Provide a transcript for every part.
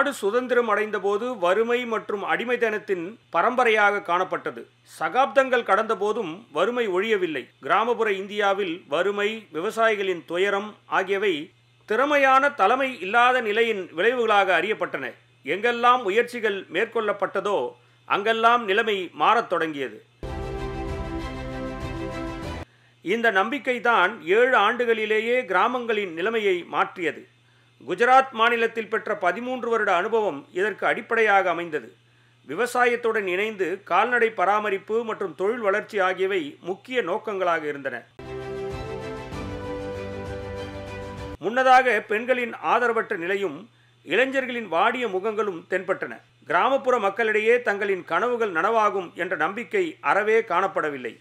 நாடு சுதந்திரம் அடைந்தபோது வறுமை மற்றும் அடிமைத்தனத்தின் பரம்பரையாக காணப்பட்டது சகாப்தங்கள் கடந்த போதும் வறுமை ஒழியவில்லை கிராமப்புற இந்தியாவில் வறுமை விவசாயிகளின் துயரம் ஆகியவை திறமையான தலைமை இல்லாத நிலையின் விளைவுகளாக அறியப்பட்டன எங்கெல்லாம் முயற்சிகள் மேற்கொள்ளப்பட்டதோ அங்கெல்லாம் நிலைமை மாறத் தொடங்கியது இந்த நம்பிக்கைதான் ஏழு ஆண்டுகளிலேயே கிராமங்களின் நிலைமையை மாற்றியது குஜராத் மாநிலத்தில் பெற்ற பதிமூன்று வருட அனுபவம் இதற்கு அடிப்படையாக அமைந்தது விவசாயத்துடன் இணைந்து கால்நடை பராமரிப்பு மற்றும் தொழில் வளர்ச்சி ஆகியவை முக்கிய நோக்கங்களாக இருந்தன முன்னதாக பெண்களின் ஆதரவற்ற நிலையும் இளைஞர்களின் வாடிய முகங்களும் தென்பட்டன கிராமப்புற மக்களிடையே தங்களின் கனவுகள் நனவாகும் என்ற நம்பிக்கை அறவே காணப்படவில்லை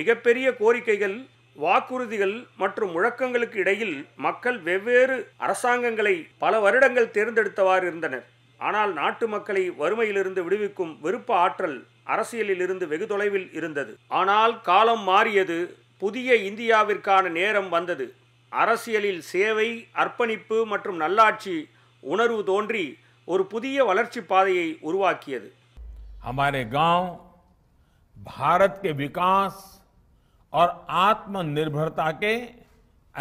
மிகப்பெரிய கோரிக்கைகள் வாக்குறுதிகள் மற்றும் முழக்கங்களுக்கு இடையில் மக்கள் வெவ்வேறு அரசாங்கங்களை பல வருடங்கள் தேர்ந்தெடுத்தவாறு இருந்தனர் ஆனால் நாட்டு மக்களை வறுமையிலிருந்து விடுவிக்கும் விருப்ப ஆற்றல் அரசியலில் இருந்து வெகு தொலைவில் இருந்தது ஆனால் காலம் மாறியது புதிய இந்தியாவிற்கான நேரம் வந்தது அரசியலில் சேவை அர்ப்பணிப்பு மற்றும் நல்லாட்சி உணர்வு தோன்றி ஒரு புதிய வளர்ச்சி பாதையை உருவாக்கியது அமாரே காவ் பாரத் के और आत्मनिर्भरता के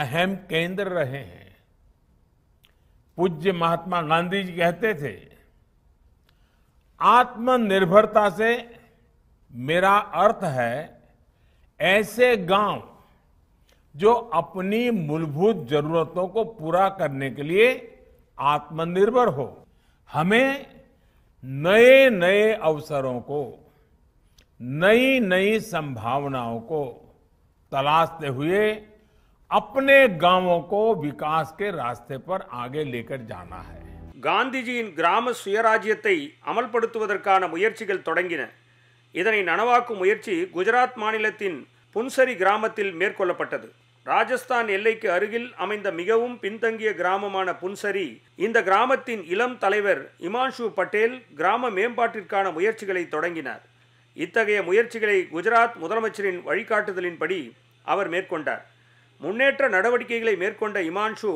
अहम केंद्र रहे हैं पूज्य महात्मा गांधी जी कहते थे आत्मनिर्भरता से मेरा अर्थ है ऐसे गांव जो अपनी मूलभूत जरूरतों को पूरा करने के लिए आत्मनिर्भर हो हमें नए नए अवसरों को नई नई संभावनाओं को तलाशते हुए अपने गांवों को विकास के रास्ते पर आगे लेकर जाना है காந்திஜியின் கிராம சுயராஜ்யத்தை அமல்படுத்துவதற்கான முயற்சிகள் தொடங்கின இதனை நனவாக்கும் முயற்சி குஜராத் மாநிலத்தின் புன்சரி கிராமத்தில் மேற்கொள்ளப்பட்டது ராஜஸ்தான் எல்லைக்கு அருகில் அமைந்த மிகவும் பின்தங்கிய கிராமமான புன்சரி இந்த கிராமத்தின் இளம் தலைவர் இமான்ஷு பட்டேல் கிராம மேம்பாட்டிற்கான முயற்சிகளை தொடங்கினார் இத்தகைய முயற்சிகளை குஜராத் முதலமைச்சரின் வழிகாட்டுதலின்படி அவர் மேற்கொண்டார் முன்னேற்ற நடவடிக்கைகளை மேற்கொண்ட இமான்ஷு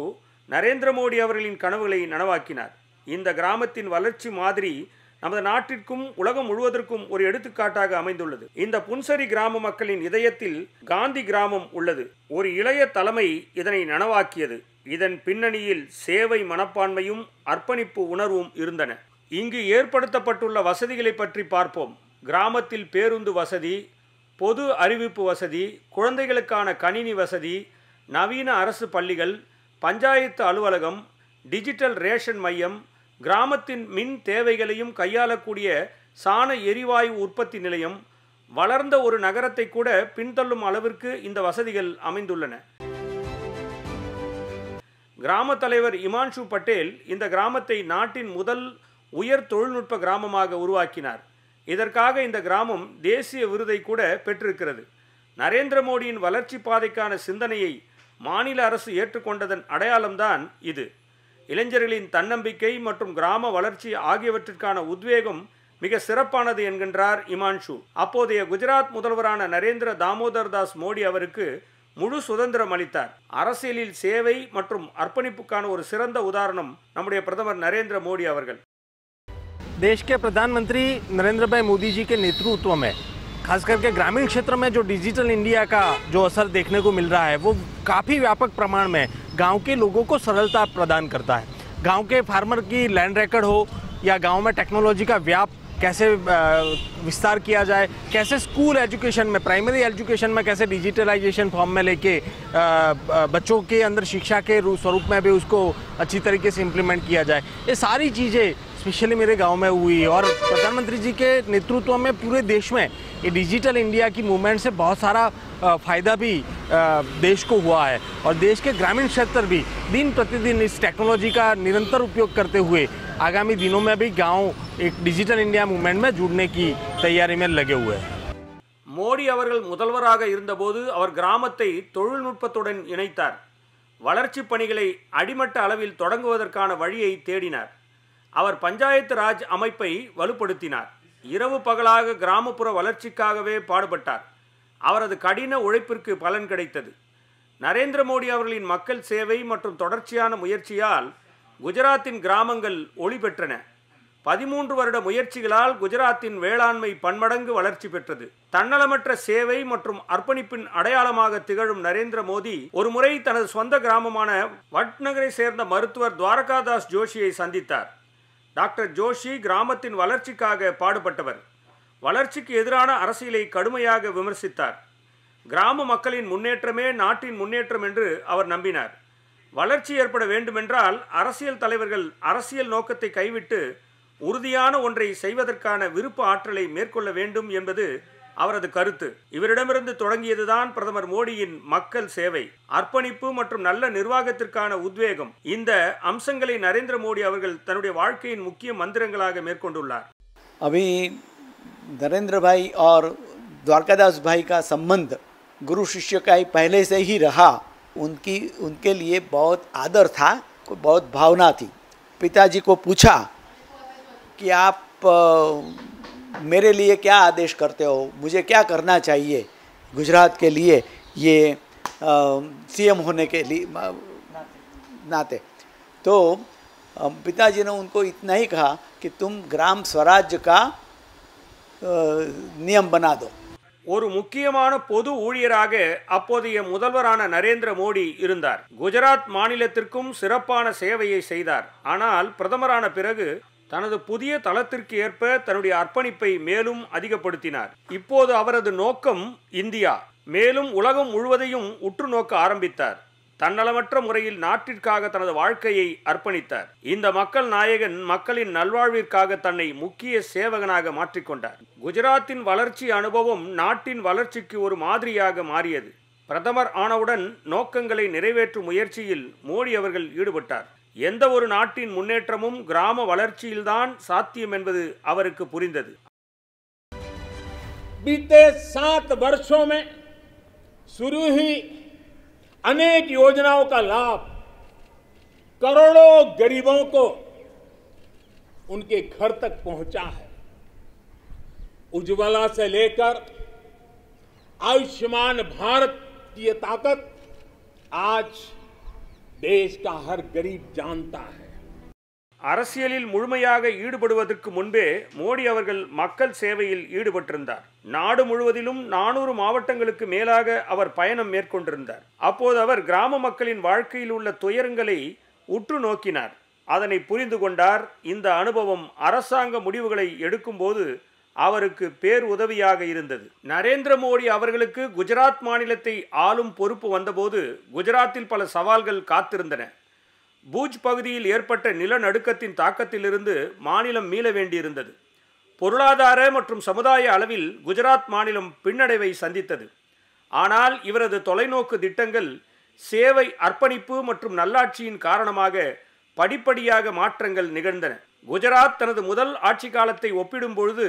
நரேந்திர மோடி அவர்களின் கனவுகளை நனவாக்கினார் இந்த கிராமத்தின் வளர்ச்சி மாதிரி நமது நாட்டிற்கும் உலகம் முழுவதற்கும் ஒரு எடுத்துக்காட்டாக அமைந்துள்ளது இந்த புன்சரி கிராம மக்களின் இதயத்தில் காந்தி கிராமம் உள்ளது ஒரு இளைய தலைமை இதனை நனவாக்கியது இதன் பின்னணியில் சேவை மனப்பான்மையும் அர்ப்பணிப்பு உணர்வும் இருந்தன இங்கு ஏற்படுத்தப்பட்டுள்ள வசதிகளை பற்றி பார்ப்போம் கிராமத்தில் பேருந்து வசதி பொது அறிவிப்பு வசதி குழந்தைகளுக்கான கணினி வசதி நவீன அரசு பள்ளிகள் பஞ்சாயத்து அலுவலகம் டிஜிட்டல் ரேஷன் மையம் கிராமத்தின் மின் தேவைகளையும் கையாளக்கூடிய சாண எரிவாயு உற்பத்தி நிலையம் வளர்ந்த ஒரு நகரத்தை கூட பின்தள்ளும் அளவிற்கு இந்த வசதிகள் அமைந்துள்ளன கிராம தலைவர் இமான்ஷு பட்டேல் இந்த கிராமத்தை நாட்டின் முதல் உயர் தொழில்நுட்ப கிராமமாக உருவாக்கினார் இதற்காக இந்த கிராமம் தேசிய விருதை கூட பெற்றிருக்கிறது நரேந்திர மோடியின் வளர்ச்சி பாதைக்கான சிந்தனையை மாநில அரசு ஏற்றுக்கொண்டதன் அடையாளம்தான் இது இளைஞர்களின் தன்னம்பிக்கை மற்றும் கிராம வளர்ச்சி ஆகியவற்றிற்கான உத்வேகம் மிக சிறப்பானது என்கின்றார் இமான்ஷு அப்போதைய குஜராத் முதல்வரான நரேந்திர தாமோதர் தாஸ் மோடி அவருக்கு முழு சுதந்திரம் அளித்தார் அரசியலில் சேவை மற்றும் அர்ப்பணிப்புக்கான ஒரு சிறந்த உதாரணம் நம்முடைய பிரதமர் நரேந்திர மோடி அவர்கள் देश के प्रधानमंत्री नरेंद्र भाई मोदी जी के नेतृत्व में खास करके ग्रामीण क्षेत्र में जो डिजिटल इंडिया का जो असर देखने को मिल रहा है वो काफ़ी व्यापक प्रमाण में गांव के लोगों को सरलता प्रदान करता है गांव के फार्मर की लैंड रेकर्ड हो या गांव में टेक्नोलॉजी का व्याप कैसे विस्तार किया जाए कैसे स्कूल एजुकेशन में प्राइमरी एजुकेशन में कैसे डिजिटलाइजेशन फॉर्म में लेके बच्चों के अंदर शिक्षा के स्वरूप में भी उसको अच्छी तरीके से इम्प्लीमेंट किया जाए ये सारी चीज़ें स्पेशली मेरे गांव में हुई और प्रधानमंत्री जी के नेतृत्व में पूरे देश में ये डिजिटल इंडिया की मूवमेंट से बहुत सारा फ़ायदा भी देश को हुआ है और देश के ग्रामीण क्षेत्र भी दिन प्रतिदिन इस टेक्नोलॉजी का निरंतर उपयोग करते हुए आगामी दिनों में भी गांव एक डिजिटल इंडिया मूवमेंट में जुड़ने की तैयारी में लगे हुए हैं मोडी அவர்கள் ग्राम இருந்தபோது அவர் கிராமத்தை தொழில்நுட்பத்துடன் இணைத்தார் வளர்ச்சிப் பணிகளை அடிமட்ட அளவில் அவர் பஞ்சாயத்து ராஜ் அமைப்பை வலுப்படுத்தினார் இரவு பகலாக கிராமப்புற வளர்ச்சிக்காகவே பாடுபட்டார் அவரது கடின உழைப்பிற்கு பலன் கிடைத்தது நரேந்திர மோடி அவர்களின் மக்கள் சேவை மற்றும் தொடர்ச்சியான முயற்சியால் குஜராத்தின் கிராமங்கள் ஒளி பெற்றன பதிமூன்று வருட முயற்சிகளால் குஜராத்தின் வேளாண்மை பன்மடங்கு வளர்ச்சி பெற்றது தன்னலமற்ற சேவை மற்றும் அர்ப்பணிப்பின் அடையாளமாக திகழும் நரேந்திர மோடி ஒருமுறை தனது சொந்த கிராமமான வட்நகரை சேர்ந்த மருத்துவர் துவாரகாதாஸ் ஜோஷியை சந்தித்தார் டாக்டர் ஜோஷி கிராமத்தின் வளர்ச்சிக்காக பாடுபட்டவர் வளர்ச்சிக்கு எதிரான அரசியலை கடுமையாக விமர்சித்தார் கிராம மக்களின் முன்னேற்றமே நாட்டின் முன்னேற்றம் என்று அவர் நம்பினார் வளர்ச்சி ஏற்பட வேண்டுமென்றால் அரசியல் தலைவர்கள் அரசியல் நோக்கத்தை கைவிட்டு உறுதியான ஒன்றை செய்வதற்கான விருப்ப ஆற்றலை மேற்கொள்ள வேண்டும் என்பது அவரது கருத்து இவரிடமிருந்து தொடங்கியதுதான் பிரதமர் மோடியின் மக்கள் சேவை அர்ப்பணிப்பு மற்றும் நல்ல நிர்வாகத்திற்கான உத்வேகம் இந்த அம்சங்களை நரேந்திர மோடி அவர்கள் தன்னுடைய வாழ்க்கையின் முக்கிய மந்திரங்களாக மேற்கொண்டுள்ளார் அபி நரேந்திர பாய் ஆர் द्वारकादास பாய் கா சம்பந்த குரு शिष्य का ही पहले से ही रहा उनकी उनके लिए बहुत आदर था बहुत भावना थी पिताजी मेरे लिए क्या आदेश करते हो मुझे क्या करना चाहिए गुजरात के लिए ये सीएम होने के लिए नाते तो पिताजी ने उनको इतना ही कहा कि तुम ग्राम स्वराज्य का नियम बना दो ஒரு முக்கியமான பொது ஊழியராக அப்போதைய முதல்வரான நரேந்திர மோடி இருந்தார் குஜராத் மாநிலத்திற்கும் சிறப்பான சேவையை செய்தார் ஆனால் பிரதமரான பிறகு தனது புதிய தளத்திற்கு ஏற்ப தன்னுடைய அர்ப்பணிப்பை மேலும் அதிகப்படுத்தினார் இப்போது அவரது நோக்கம் இந்தியா மேலும் உலகம் முழுவதையும் உற்று நோக்க ஆரம்பித்தார் தன்னலமற்ற முறையில் நாட்டிற்காக தனது வாழ்க்கையை அர்ப்பணித்தார் இந்த மக்கள் நாயகன் மக்களின் நல்வாழ்விற்காக தன்னை முக்கிய சேவகனாக மாற்றிக்கொண்டார் குஜராத்தின் வளர்ச்சி அனுபவம் நாட்டின் வளர்ச்சிக்கு ஒரு மாதிரியாக மாறியது பிரதமர் ஆனவுடன் நோக்கங்களை நிறைவேற்றும் முயற்சியில் மோடி அவர்கள் ஈடுபட்டார் ग्राम वलर्चान நாட்டின் முன்னேற்றமும் கிராம வளர்ச்சியில்தான் சாத்தியம் என்பது அவருக்கு புரிந்தது बीते सात वर्षों में शुरू ही अनेक योजनाओं का लाभ करोड़ों गरीबों को उनके घर तक पहुंचा है उज्ज्वला से लेकर आयुष्मान भारत की ये ताकत आज தேஷ் का கரீப் गरीब அரசியலில் முழுமையாக ஈடுபடுவதற்கு முன்பே மோடி அவர்கள் மக்கள் சேவையில் ஈடுபட்டிருந்தார் நாடு முழுவதிலும் நானூறு மாவட்டங்களுக்கு மேலாக அவர் பயணம் மேற்கொண்டிருந்தார் அப்போது அவர் கிராம மக்களின் வாழ்க்கையில் உள்ள துயரங்களை உற்று நோக்கினார் அதனை புரிந்து கொண்டார் இந்த அனுபவம் அரசாங்க முடிவுகளை எடுக்கும்போது அவருக்கு பேர் உதவியாக இருந்தது நரேந்திர மோடி அவர்களுக்கு குஜராத் மாநிலத்தை ஆளும் பொறுப்பு வந்தபோது குஜராத்தில் பல சவால்கள் காத்திருந்தன பூஜ் பகுதியில் ஏற்பட்ட நிலநடுக்கத்தின் தாக்கத்திலிருந்து மாநிலம் மீள வேண்டியிருந்தது பொருளாதார மற்றும் சமுதாய அளவில் குஜராத் மாநிலம் பின்னடைவை சந்தித்தது ஆனால் இவரது தொலைநோக்கு திட்டங்கள் சேவை அர்ப்பணிப்பு மற்றும் நல்லாட்சியின் காரணமாக படிப்படியாக மாற்றங்கள் நிகழ்ந்தன குஜராத் தனது முதல் ஆட்சி காலத்தை ஒப்பிடும் பொழுது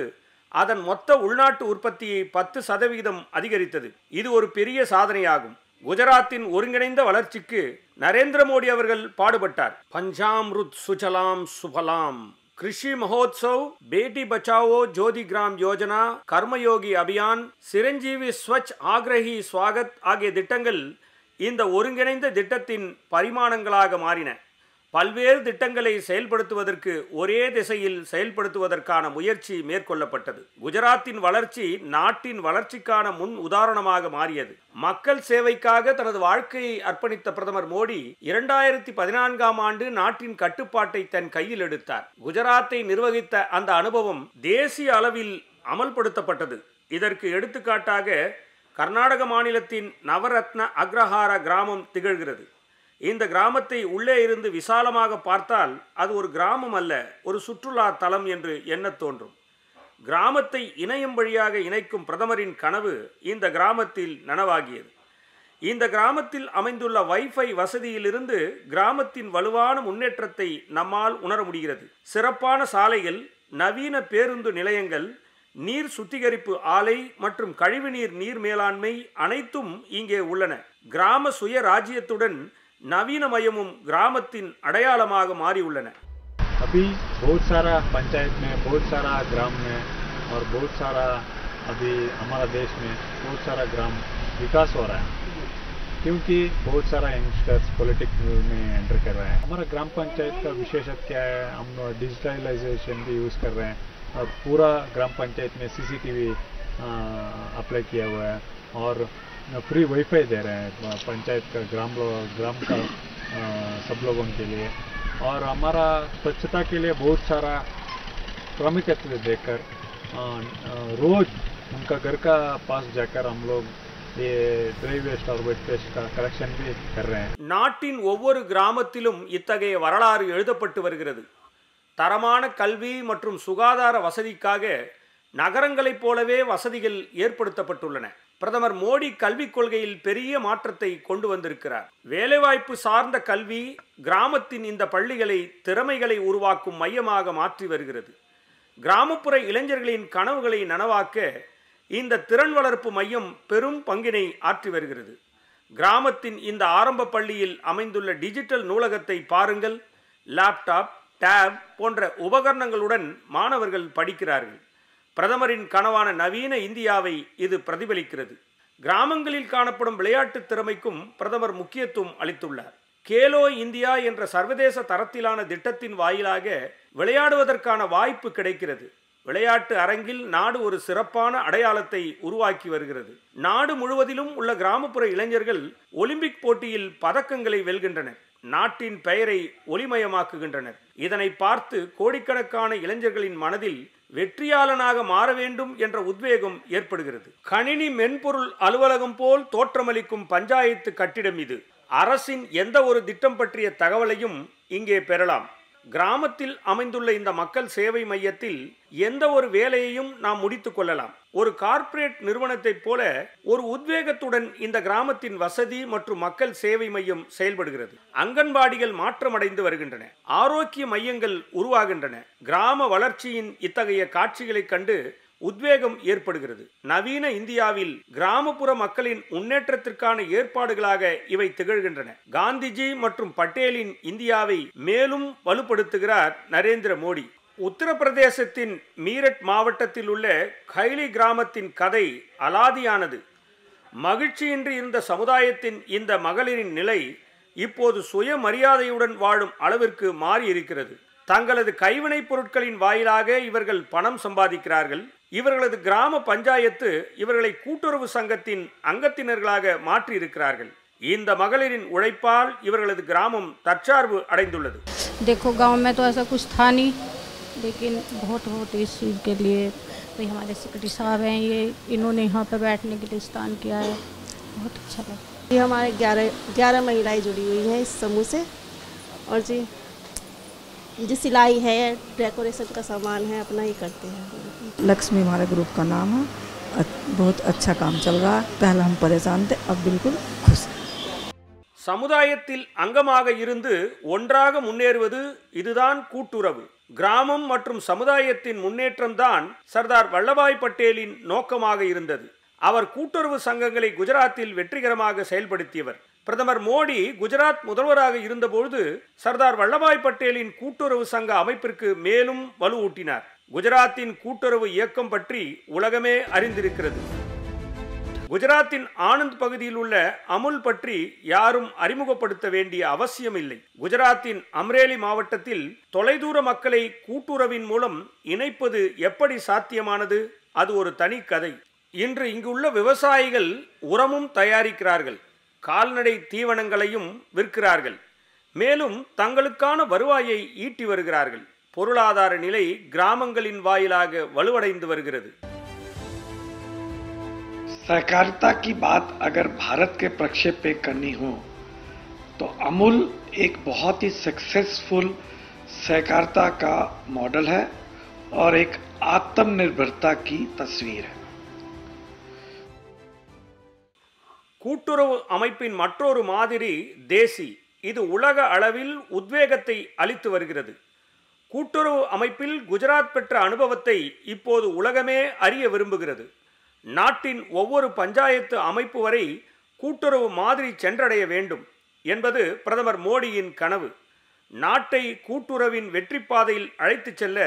அதன் மொத்த உள்நாட்டு உற்பத்தியை பத்து சதவிகிதம் அதிகரித்தது இது ஒரு பெரிய சாதனையாகும் குஜராத்தின் ஒருங்கிணைந்த வளர்ச்சிக்கு நரேந்திர மோடி அவர்கள் பாடுபட்டார் பஞ்சாம்ருத் சுஜலாம் சுபலாம் கிருஷி மகோத்சவ் பேட்டி பச்சாவோ ஜோதி கிராம் யோஜனா கர்மயோகி அபியான் சிரஞ்சீவி ஸ்வச் ஆக்ரஹி ஸ்வாகத் ஆகிய திட்டங்கள் இந்த ஒருங்கிணைந்த திட்டத்தின் பரிமாணங்களாக மாறின பல்வேறு திட்டங்களை செயல்படுத்துவதற்கு ஒரே திசையில் செயல்படுத்துவதற்கான முயற்சி மேற்கொள்ளப்பட்டது குஜராத்தின் வளர்ச்சி நாட்டின் வளர்ச்சிக்கான முன் உதாரணமாக மாறியது மக்கள் சேவைக்காக தனது வாழ்க்கையை அர்ப்பணித்த பிரதமர் மோடி இரண்டாயிரத்தி பதினான்காம் ஆண்டு நாட்டின் கட்டுப்பாட்டை தன் கையில் எடுத்தார் குஜராத்தை நிர்வகித்த அந்த அனுபவம் தேசிய அளவில் அமல்படுத்தப்பட்டது இதற்கு எடுத்துக்காட்டாக கர்நாடக மாநிலத்தின் நவரத்ன அக்ரஹார கிராமம் திகழ்கிறது இந்த கிராமத்தை உள்ளே இருந்து விசாலமாக பார்த்தால் அது ஒரு கிராமம் அல்ல ஒரு சுற்றுலா தலம் என்று எண்ணத் தோன்றும் கிராமத்தை இணையும் வழியாக இணைக்கும் பிரதமரின் கனவு இந்த கிராமத்தில் நனவாகியது இந்த கிராமத்தில் அமைந்துள்ள வைஃபை வசதியிலிருந்து கிராமத்தின் வலுவான முன்னேற்றத்தை நம்மால் உணர முடிகிறது சிறப்பான சாலைகள் நவீன பேருந்து நிலையங்கள் நீர் சுத்திகரிப்பு ஆலை மற்றும் கழிவுநீர் நீர் மேலாண்மை அனைத்தும் இங்கே உள்ளன கிராம சுய ராஜ்யத்துடன் நவீனமயமும் கிராமத்தின் அடையாளமாக மாறியுள்ளன अभी बहुत सारा पंचायत में बहुत सारा ग्राम में और बहुत सारा अभी हमारा देश में बहुत सारा ग्राम विकास हो रहा है क्योंकि बहुत सारा यंगस्टर्स पॉलिटिक्स में एंटर कर रहे हैं हमारा ग्राम पंचायत का विशेषत क्या है हम डिजिटलाइजेशन भी यूज़ कर रहे हैं और पूरा ग्राम पंचायत में सीसीटीवी अप्लाई किया हुआ है और फ्री वाईफाई दे रहे हैं पंचायत का ग्राम ग्राम का सब लोगों के लिए और हमारा स्वच्छता के लिए बहुत सारा श्रमिक देकर रोज उनका घर का पास जाकर हम लोग நாட்டின் ஒவ்வொரு கிராமத்திலும் இத்தகைய வரலாறு எழுதப்பட்டு வருகிறது தரமான கல்வி மற்றும் சுகாதார வசதிக்காக நகரங்களைப் போலவே வசதிகள் ஏற்படுத்தப்பட்டுள்ளன பிரதமர் மோடி கல்விக் கொள்கையில் பெரிய மாற்றத்தை கொண்டு வந்திருக்கிறார் வேலைவாய்ப்பு சார்ந்த கல்வி கிராமத்தின் இந்த பள்ளிகளை திறமைகளை உருவாக்கும் மையமாக மாற்றி வருகிறது கிராமப்புற இளைஞர்களின் கனவுகளை நனவாக்க இந்த திறன் வளர்ப்பு மையம் பெரும் பங்கினை ஆற்றி வருகிறது கிராமத்தின் இந்த ஆரம்ப பள்ளியில் அமைந்துள்ள டிஜிட்டல் நூலகத்தை பாருங்கள் லேப்டாப் டேப் போன்ற உபகரணங்களுடன் மாணவர்கள் படிக்கிறார்கள் பிரதமரின் கனவான நவீன இந்தியாவை இது பிரதிபலிக்கிறது கிராமங்களில் காணப்படும் விளையாட்டு திறமைக்கும் பிரதமர் முக்கியத்துவம் அளித்துள்ளார் கேலோ இந்தியா என்ற சர்வதேச தரத்திலான திட்டத்தின் வாயிலாக விளையாடுவதற்கான வாய்ப்பு கிடைக்கிறது விளையாட்டு அரங்கில் நாடு ஒரு சிறப்பான அடையாளத்தை உருவாக்கி வருகிறது நாடு முழுவதிலும் உள்ள கிராமப்புற இளைஞர்கள் ஒலிம்பிக் போட்டியில் பதக்கங்களை வெல்கின்றனர் நாட்டின் பெயரை ஒளிமயமாக்குகின்றனர் இதனை பார்த்து கோடிக்கணக்கான இளைஞர்களின் மனதில் வெற்றியாளனாக மாற வேண்டும் என்ற உத்வேகம் ஏற்படுகிறது கணினி மென்பொருள் அலுவலகம் போல் தோற்றமளிக்கும் பஞ்சாயத்து கட்டிடம் இது அரசின் எந்த ஒரு திட்டம் பற்றிய தகவலையும் இங்கே பெறலாம் கிராமத்தில் அமைந்துள்ள இந்த மக்கள் சேவை மையத்தில் எந்த ஒரு வேலையையும் நாம் முடித்து கொள்ளலாம் ஒரு கார்ப்பரேட் நிறுவனத்தைப் போல ஒரு உத்வேகத்துடன் இந்த கிராமத்தின் வசதி மற்றும் மக்கள் சேவை மையம் செயல்படுகிறது அங்கன்வாடிகள் மாற்றமடைந்து வருகின்றன ஆரோக்கிய மையங்கள் உருவாகின்றன கிராம வளர்ச்சியின் இத்தகைய காட்சிகளைக் கண்டு உத்வேகம் ஏற்படுகிறது நவீன இந்தியாவில் கிராமப்புற மக்களின் முன்னேற்றத்திற்கான ஏற்பாடுகளாக இவை திகழ்கின்றன காந்திஜி மற்றும் பட்டேலின் இந்தியாவை மேலும் வலுப்படுத்துகிறார் நரேந்திர மோடி உத்தரப்பிரதேசத்தின் மீரட் மாவட்டத்தில் உள்ள கைலி கிராமத்தின் கதை அலாதியானது மகிழ்ச்சியின்றி இருந்த சமுதாயத்தின் இந்த மகளிரின் நிலை இப்போது சுயமரியாதையுடன் வாழும் அளவிற்கு மாறியிருக்கிறது தங்களது கைவினைப் பொருட்களின் வாயிலாக இவர்கள் பணம் சம்பாதிக்கிறார்கள் இவர்களது கிராம பஞ்சாயத்து இவர்களை கூட்டுறவு சங்கத்தின் அங்கத்தினர்களாக மாற்றியிருக்கிறார்கள் இந்த மகளிரின் உழைப்பால் இவர்களது கிராமம் தற்சார்பு அடைந்துள்ளது தேக்கோ கிராம மே தோ ஐசா குஷ் தானி லேக்கின் போட் போட் இஸ் சீஸ் கே லியே பை ஹமாரே செக்ரட்டரி சாஹப் ஹே யே இன்னோனே யஹா பே जो सिलाई है डेकोरेशन का सामान है अपना ही करते हैं लक्ष्मी हमारे ग्रुप का नाम है बहुत अच्छा काम चल रहा है पहले हम परेशान थे अब बिल्कुल खुश சமுதாயத்தில் அங்கமாக இருந்து ஒன்றாக முன்னேறுவது இதுதான் கூட்டுறவு கிராமம் மற்றும் சமுதாயத்தின் முன்னேற்றம்தான் சர்தார் வல்லபாய் பட்டேலின் நோக்கமாக இருந்தது அவர் கூட்டுறவு சங்கங்களை குஜராத்தில் வெற்றிகரமாக செயல்படுத்தியவர் பிரதமர் மோடி குஜராத் முதல்வராக இருந்தபொழுது சர்தார் வல்லபாய் பட்டேலின் கூட்டுறவு சங்க அமைப்பிற்கு மேலும் வலுவூட்டினார் குஜராத்தின் கூட்டுறவு இயக்கம் பற்றி உலகமே அறிந்திருக்கிறது குஜராத்தின் ஆனந்த் பகுதியில் உள்ள அமுல் பற்றி யாரும் அறிமுகப்படுத்த வேண்டிய அவசியம் இல்லை குஜராத்தின் அம்ரேலி மாவட்டத்தில் தொலைதூர மக்களை கூட்டுறவின் மூலம் இணைப்பது எப்படி சாத்தியமானது அது ஒரு தனி கதை இன்று இங்குள்ள விவசாயிகள் உரமும் தயாரிக்கிறார்கள் கால்நடை தீவனங்களையும் விற்கிறார்கள் மேலும் தங்களுக்கான வருவாயை ஈட்டி வருகிறார்கள் பொருளாதார நிலை கிராமங்களின் வாயிலாக வலுவடைந்து வருகிறது सहकारिता की बात अगर भारत के प्रक्षेप पे करनी हो तो अमूल एक बहुत ही सक्सेसफुल सहकारिता का मॉडल है और एक आत्मनिर्भरता की तस्वीर है கூட்டுறவு அமைப்பின் மற்றொரு மாதிரி தேசி இது உலக அளவில் உத்வேகத்தை அளித்து வருகிறது கூட்டுறவு அமைப்பில் குஜராத் பெற்ற அனுபவத்தை இப்போது உலகமே அறிய விரும்புகிறது நாட்டின் ஒவ்வொரு பஞ்சாயத்து அமைப்பு வரை கூட்டுறவு மாதிரி சென்றடைய வேண்டும் என்பது பிரதமர் மோடியின் கனவு நாட்டை கூட்டுறவின் வெற்றி பாதையில் அழைத்துச் செல்ல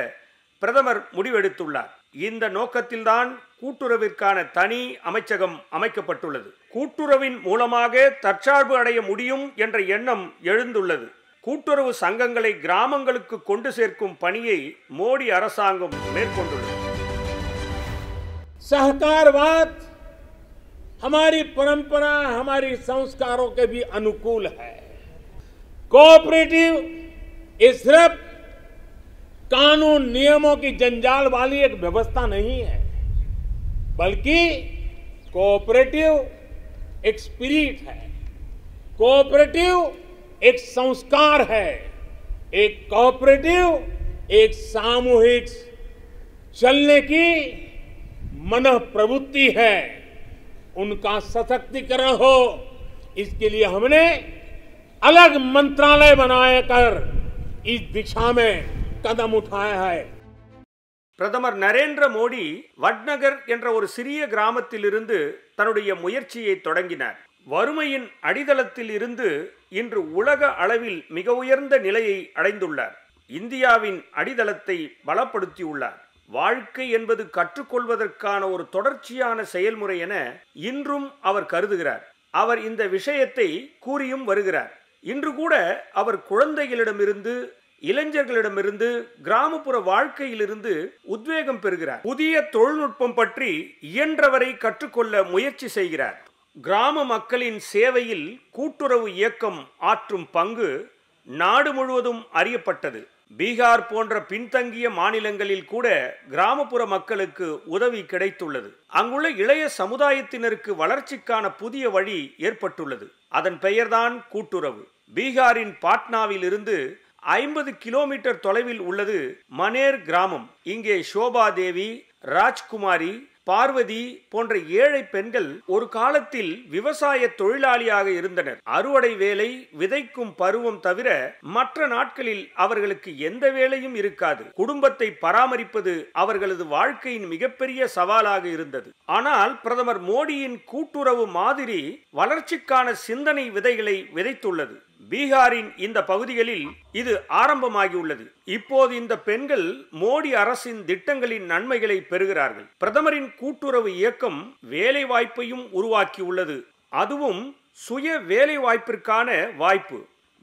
பிரதமர் முடிவெடுத்துள்ளார் இந்த நோக்கத்தில்தான் கூட்டுறவிற்கான தனி அமைச்சகம் அமைக்கப்பட்டுள்ளது கூட்டுறவின் மூலமாக தற்சார்பு அடைய முடியும் என்ற எண்ணம் எழுந்துள்ளது கூட்டுறவு சங்கங்களை கிராமங்களுக்கு கொண்டு சேர்க்கும் பணியை மோடி அரசாங்கம் மேற்கொண்டுள்ளது सहकारवाद हमारी परंपरा हमारी संस्कारों के भी अनुकूल है कोऑपरेटिव ये सिर्फ कानून नियमों की जंजाल वाली एक व्यवस्था नहीं है एक स्पिरिट है कोऑपरेटिव एक संस्कार है एक कोऑपरेटिव एक सामूहिक चलने की मन प्रवृत्ति है उनका सशक्तिकरण हो इसके लिए हमने अलग मंत्रालय बनाए कर इस दिशा में कदम उठाया है பிரதமர் நரேந்திர மோடி வட்நகர் என்ற ஒரு சிறிய கிராமத்திலிருந்து தன்னுடைய முயற்சியை தொடங்கினார் வறுமையின் அடித்தளத்தில் இருந்து இன்று உலக அளவில் மிக உயர்ந்த நிலையை அடைந்துள்ளார் இந்தியாவின் அடித்தளத்தை பலப்படுத்தியுள்ளார் வாழ்க்கை என்பது கற்றுக்கொள்வதற்கான ஒரு தொடர்ச்சியான செயல்முறை என இன்றும் அவர் கருதுகிறார் அவர் இந்த விஷயத்தை கூறியும் வருகிறார் இன்று கூட அவர் குழந்தைகளிடமிருந்து இளைஞர்களிடமிருந்து கிராமப்புற வாழ்க்கையிலிருந்து உத்வேகம் பெறுகிறார் புதிய தொழில்நுட்பம் பற்றி இயன்றவரை கற்றுக்கொள்ள முயற்சி செய்கிறார் கிராம மக்களின் சேவையில் கூட்டுறவு இயக்கம் ஆற்றும் பங்கு நாடு முழுவதும் அறியப்பட்டது பீகார் போன்ற பின்தங்கிய மாநிலங்களில் கூட கிராமப்புற மக்களுக்கு உதவி கிடைத்துள்ளது அங்குள்ள இளைய சமுதாயத்தினருக்கு வளர்ச்சிக்கான புதிய வழி ஏற்பட்டுள்ளது அதன் பெயர்தான் கூட்டுறவு பீகாரின் பாட்னாவில் இருந்து ஐம்பது கிலோமீட்டர் தொலைவில் உள்ளது மனேர் கிராமம் இங்கே தேவி ராஜ்குமாரி பார்வதி போன்ற ஏழை பெண்கள் ஒரு காலத்தில் விவசாய தொழிலாளியாக இருந்தனர் அறுவடை வேலை விதைக்கும் பருவம் தவிர மற்ற நாட்களில் அவர்களுக்கு எந்த வேலையும் இருக்காது குடும்பத்தை பராமரிப்பது அவர்களது வாழ்க்கையின் மிகப்பெரிய சவாலாக இருந்தது ஆனால் பிரதமர் மோடியின் கூட்டுறவு மாதிரி வளர்ச்சிக்கான சிந்தனை விதைகளை விதைத்துள்ளது பீகாரின் இந்த பகுதிகளில் இது ஆரம்பமாகியுள்ளது இப்போது இந்த பெண்கள் மோடி அரசின் திட்டங்களின் நன்மைகளை பெறுகிறார்கள் பிரதமரின் கூட்டுறவு இயக்கம் வேலை வாய்ப்பையும் உருவாக்கியுள்ளது அதுவும் சுய வேலை வாய்ப்பிற்கான வாய்ப்பு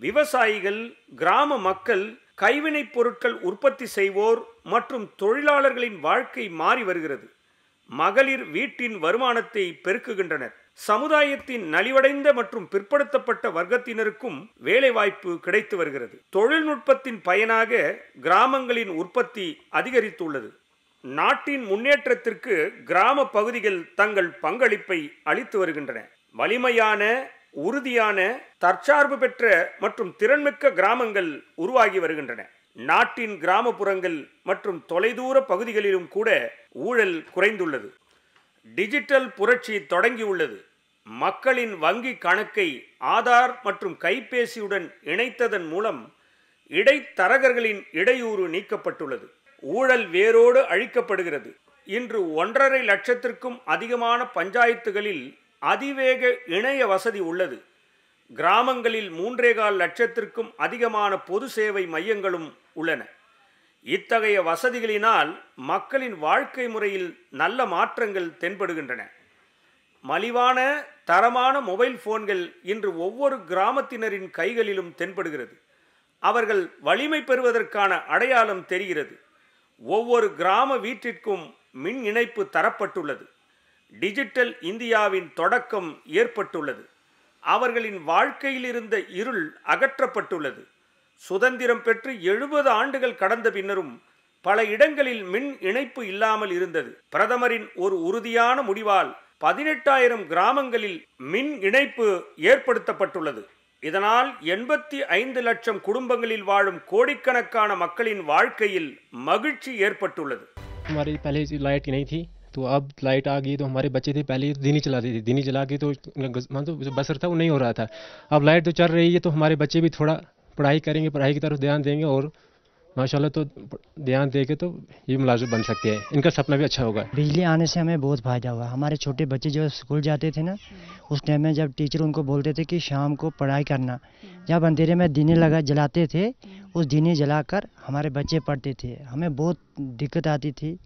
விவசாயிகள் கிராம மக்கள் கைவினைப் பொருட்கள் உற்பத்தி செய்வோர் மற்றும் தொழிலாளர்களின் வாழ்க்கை மாறி வருகிறது மகளிர் வீட்டின் வருமானத்தை பெருக்குகின்றனர் சமுதாயத்தின் நலிவடைந்த மற்றும் பிற்படுத்தப்பட்ட வர்க்கத்தினருக்கும் வேலைவாய்ப்பு கிடைத்து வருகிறது தொழில்நுட்பத்தின் பயனாக கிராமங்களின் உற்பத்தி அதிகரித்துள்ளது நாட்டின் முன்னேற்றத்திற்கு கிராம பகுதிகள் தங்கள் பங்களிப்பை அளித்து வருகின்றன வலிமையான உறுதியான தற்சார்பு பெற்ற மற்றும் திறன்மிக்க கிராமங்கள் உருவாகி வருகின்றன நாட்டின் கிராமப்புறங்கள் மற்றும் தொலைதூர பகுதிகளிலும் கூட ஊழல் குறைந்துள்ளது டிஜிட்டல் புரட்சி தொடங்கியுள்ளது மக்களின் வங்கி கணக்கை ஆதார் மற்றும் கைபேசியுடன் இணைத்ததன் மூலம் இடைத்தரகர்களின் இடையூறு நீக்கப்பட்டுள்ளது ஊழல் வேரோடு அழிக்கப்படுகிறது இன்று ஒன்றரை லட்சத்திற்கும் அதிகமான பஞ்சாயத்துகளில் அதிவேக இணைய வசதி உள்ளது கிராமங்களில் மூன்றேகால் லட்சத்திற்கும் அதிகமான பொது சேவை மையங்களும் உள்ளன இத்தகைய வசதிகளினால் மக்களின் வாழ்க்கை முறையில் நல்ல மாற்றங்கள் தென்படுகின்றன மலிவான தரமான மொபைல் ஃபோன்கள் இன்று ஒவ்வொரு கிராமத்தினரின் கைகளிலும் தென்படுகிறது அவர்கள் வலிமை பெறுவதற்கான அடையாளம் தெரிகிறது ஒவ்வொரு கிராம வீட்டிற்கும் மின் இணைப்பு தரப்பட்டுள்ளது டிஜிட்டல் இந்தியாவின் தொடக்கம் ஏற்பட்டுள்ளது அவர்களின் வாழ்க்கையிலிருந்த இருள் அகற்றப்பட்டுள்ளது சுதந்திரம் பெற்று எழுபது ஆண்டுகள் கடந்த பின்னரும் பல இடங்களில் மின் இணைப்பு இல்லாமல் இருந்தது பிரதமரின் ஒரு உறுதியான முடிவால் பதினெட்டாயிரம் கிராமங்களில் மின் இணைப்பு ஏற்படுத்தப்பட்டுள்ளது இதனால் எண்பத்தி ஐந்து லட்சம் குடும்பங்களில் வாழும் கோடிக்கணக்கான மக்களின் வாழ்க்கையில் மகிழ்ச்சி ஏற்பட்டுள்ளது तो अब लाइट आ गई तो हमारे बच्चे थे पहले दिन ही चलाते थे दिन ही चला के तो बसर था वो नहीं हो रहा था अब लाइट तो चल रही है तो हमारे बच्चे भी थोड़ा पढ़ाई करेंगे पढ़ाई की तरफ ध्यान देंगे और माशाल्लाह तो ध्यान दे तो ये मुलाजिम बन सकते हैं इनका सपना भी अच्छा होगा बिजली आने से हमें बहुत फ़ायदा हुआ हमारे छोटे बच्चे जो स्कूल जाते थे ना उस टाइम में जब टीचर उनको बोलते थे कि शाम को पढ़ाई करना जब अंधेरे में दीने लगा जलाते थे उस दीने जलाकर हमारे बच्चे पढ़ते थे हमें बहुत दिक्कत आती थी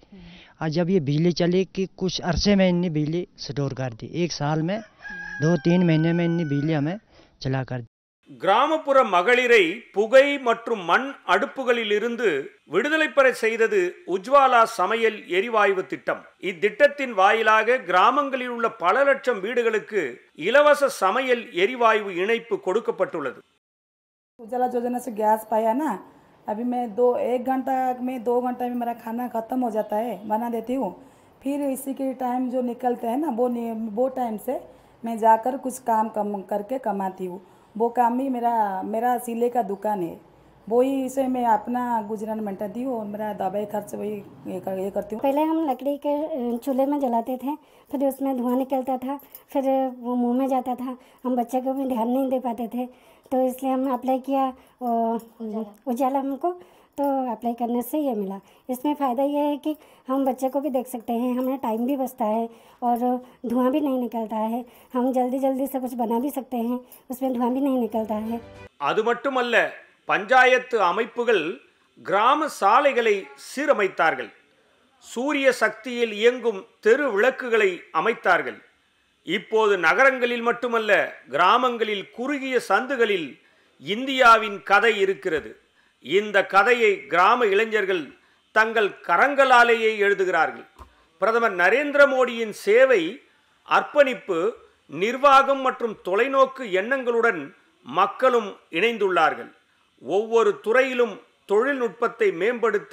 और जब ये बिजली चली कि कुछ अरसे में इनने बिजली स्टोर कर दी एक साल में दो तीन महीने में इनने बिजली हमें चला कर கிராமப்புற மகளிரை புகை மற்றும் மண் அடுப்புகளிலிருந்து விடுதலை பெற செய்தது உஜ்வாலா சமையல் எரிவாயு திட்டம் இத்திட்டத்தின் வாயிலாக கிராமங்களில் உள்ள பல லட்சம் வீடுகளுக்கு இலவச சமையல் எரிவாயு இணைப்பு கொடுக்கப்பட்டுள்ளது उजाला யோஜனா से கேஸ் पाया ना अभी मैं दो एक घंटा में दो घंटा में मेरा खाना ख़त्म हो जाता है बना देती हूँ फिर इसी के टाइम जो निकलते हैं ना वो वो टाइम से मैं जाकर कुछ काम कम करके कमाती हूँ वो काम ही मेरा मेरा सिले का दुकान है वो ही इसे मैं अपना गुजरान मेटाती हूँ और मेरा दवाई खर्च वही ये, कर, ये करती हूँ पहले हम लकड़ी के चूल्हे में जलाते थे फिर उसमें धुआं निकलता था फिर वो मुंह में जाता था हम बच्चे को भी ध्यान नहीं दे पाते थे तो इसलिए हम अप्लाई किया उजाला हमको तो अप्लाई करने से ये मिला इसमें फ़ायदा ये है कि हम बच्चे को भी देख सकते हैं हमें टाइम भी बचता है और धुआं भी नहीं निकलता है हम जल्दी जल्दी से कुछ बना भी सकते हैं उसमें धुआं भी नहीं निकलता है அது மட்டுமல்ல பஞ்சாயத்து அமைப்புகள் கிராம சாலைகளை சீரமைத்தார்கள் சூரிய சக்தியில் இயங்கும் தெரு விளக்குகளை அமைத்தார்கள் இப்போது நகரங்களில் மட்டுமல்ல கிராமங்களில் குறுகிய சந்துகளில் இந்தியாவின் கதை இருக்கிறது இந்த கதையை கிராம இளைஞர்கள் தங்கள் கரங்களாலேயே எழுதுகிறார்கள் பிரதமர் நரேந்திர மோடியின் சேவை அர்ப்பணிப்பு நிர்வாகம் மற்றும் தொலைநோக்கு எண்ணங்களுடன் மக்களும் இணைந்துள்ளார்கள் ஒவ்வொரு துறையிலும் தொழில்நுட்பத்தை மேம்படுத்த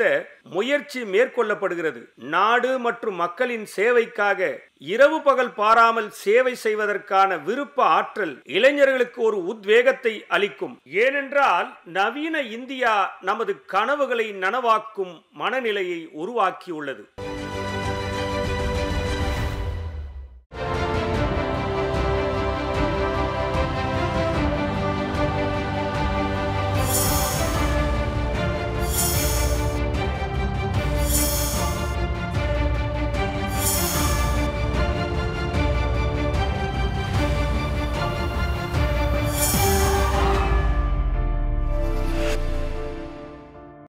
முயற்சி மேற்கொள்ளப்படுகிறது நாடு மற்றும் மக்களின் சேவைக்காக இரவு பகல் பாராமல் சேவை செய்வதற்கான விருப்ப ஆற்றல் இளைஞர்களுக்கு ஒரு உத்வேகத்தை அளிக்கும் ஏனென்றால் நவீன இந்தியா நமது கனவுகளை நனவாக்கும் மனநிலையை உருவாக்கியுள்ளது